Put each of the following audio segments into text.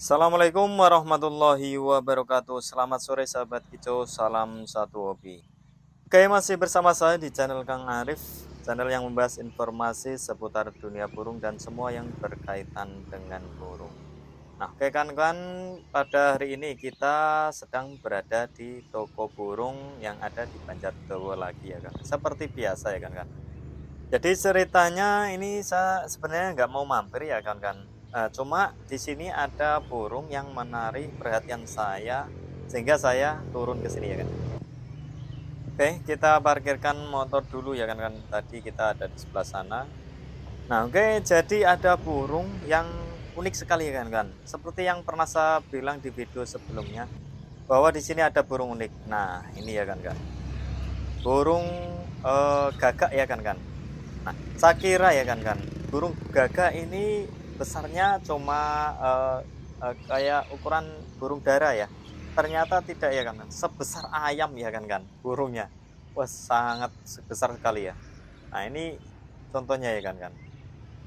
Assalamualaikum warahmatullahi wabarakatuh Selamat sore sahabat kicau Salam satu hobi Oke masih bersama saya di channel Kang Arif Channel yang membahas informasi seputar dunia burung Dan semua yang berkaitan dengan burung Nah oke kan kan Pada hari ini kita sedang berada di toko burung Yang ada di Banjar Dowo lagi ya kan Seperti biasa ya kan kan Jadi ceritanya ini saya sebenarnya nggak mau mampir ya kan kan Nah, cuma di sini ada burung yang menarik perhatian saya sehingga saya turun ke sini ya kan. Oke, kita parkirkan motor dulu ya kan kan tadi kita ada di sebelah sana. Nah, oke jadi ada burung yang unik sekali ya kan kan. Seperti yang pernah saya bilang di video sebelumnya bahwa di sini ada burung unik. Nah, ini ya kan kan. Burung eh, gagak ya kan kan. Nah, saya kira ya kan kan. Burung gagak ini besarnya cuma uh, uh, kayak ukuran burung dara ya ternyata tidak ya kan sebesar ayam ya kan kan burungnya wah sangat sebesar sekali ya nah ini contohnya ya kan kan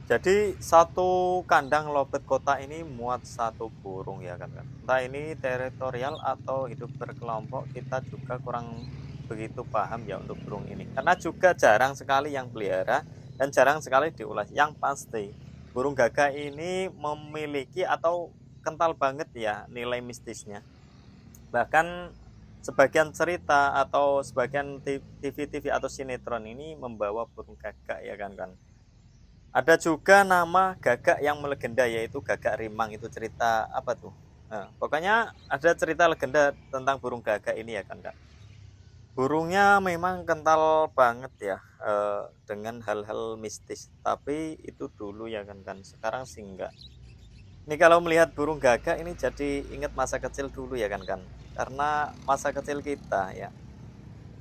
jadi satu kandang lobet kota ini muat satu burung ya kan kan entah ini teritorial atau hidup berkelompok kita juga kurang begitu paham ya untuk burung ini karena juga jarang sekali yang pelihara dan jarang sekali diulas yang pasti burung gagak ini memiliki atau kental banget ya nilai mistisnya bahkan sebagian cerita atau sebagian TV-TV atau sinetron ini membawa burung gagak ya kan kan ada juga nama gagak yang melegenda yaitu gagak rimang itu cerita apa tuh nah, pokoknya ada cerita legenda tentang burung gagak ini ya kan kan burungnya memang kental banget ya eh, dengan hal-hal mistis tapi itu dulu ya kan kan sekarang sih enggak ini kalau melihat burung gagak ini jadi ingat masa kecil dulu ya kan kan karena masa kecil kita ya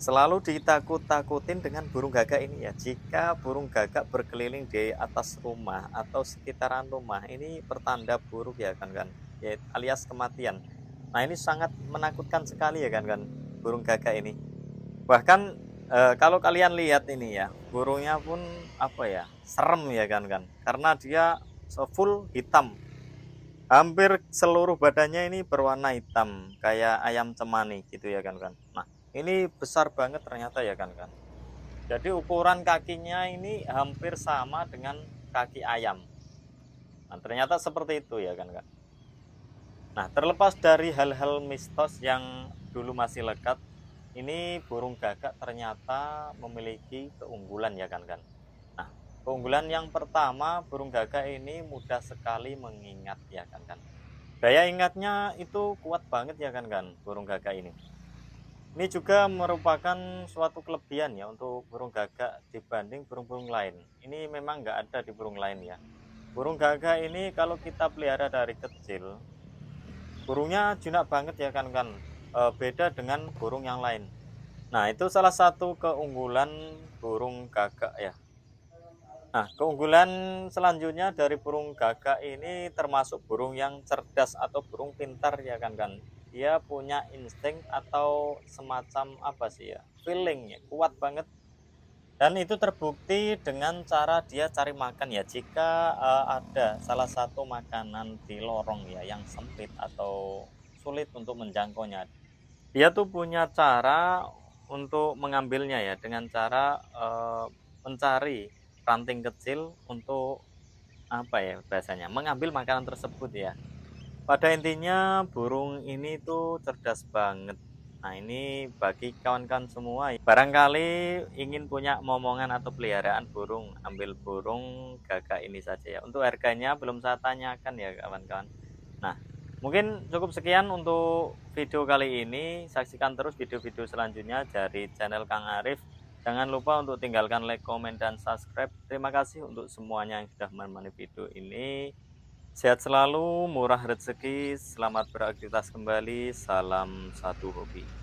selalu ditakut-takutin dengan burung gagak ini ya jika burung gagak berkeliling di atas rumah atau sekitaran rumah ini pertanda buruk ya kan kan alias kematian nah ini sangat menakutkan sekali ya kan kan burung gagak ini bahkan e, kalau kalian lihat ini ya burungnya pun apa ya serem ya kan kan karena dia full hitam hampir seluruh badannya ini berwarna hitam kayak ayam cemani gitu ya kan kan nah ini besar banget ternyata ya kan kan jadi ukuran kakinya ini hampir sama dengan kaki ayam nah, ternyata seperti itu ya kan kan nah terlepas dari hal-hal mistos yang dulu masih lekat ini burung gagak ternyata memiliki keunggulan ya kan kan nah keunggulan yang pertama burung gagak ini mudah sekali mengingat ya kan kan daya ingatnya itu kuat banget ya kan kan burung gagak ini ini juga merupakan suatu kelebihan ya untuk burung gagak dibanding burung-burung lain ini memang nggak ada di burung lain ya burung gagak ini kalau kita pelihara dari kecil burungnya jinak banget ya kan kan Eh, beda dengan burung yang lain. Nah, itu salah satu keunggulan burung gagak ya. Nah, keunggulan selanjutnya dari burung gagak ini termasuk burung yang cerdas atau burung pintar ya kan kan. Dia punya insting atau semacam apa sih ya? Feeling ya, kuat banget. Dan itu terbukti dengan cara dia cari makan ya. Jika uh, ada salah satu makanan di lorong ya yang sempit atau sulit untuk menjangkaunya, dia tuh punya cara untuk mengambilnya ya dengan cara e, mencari ranting kecil untuk apa ya bahasanya mengambil makanan tersebut ya pada intinya burung ini tuh cerdas banget nah ini bagi kawan-kawan semua barangkali ingin punya momongan atau peliharaan burung ambil burung gagak ini saja ya untuk harganya belum saya tanyakan ya kawan-kawan nah Mungkin cukup sekian untuk video kali ini. Saksikan terus video-video selanjutnya dari channel Kang Arif. Jangan lupa untuk tinggalkan like, komen, dan subscribe. Terima kasih untuk semuanya yang sudah menemani video ini. Sehat selalu, murah rezeki, selamat beraktivitas kembali. Salam satu hobi.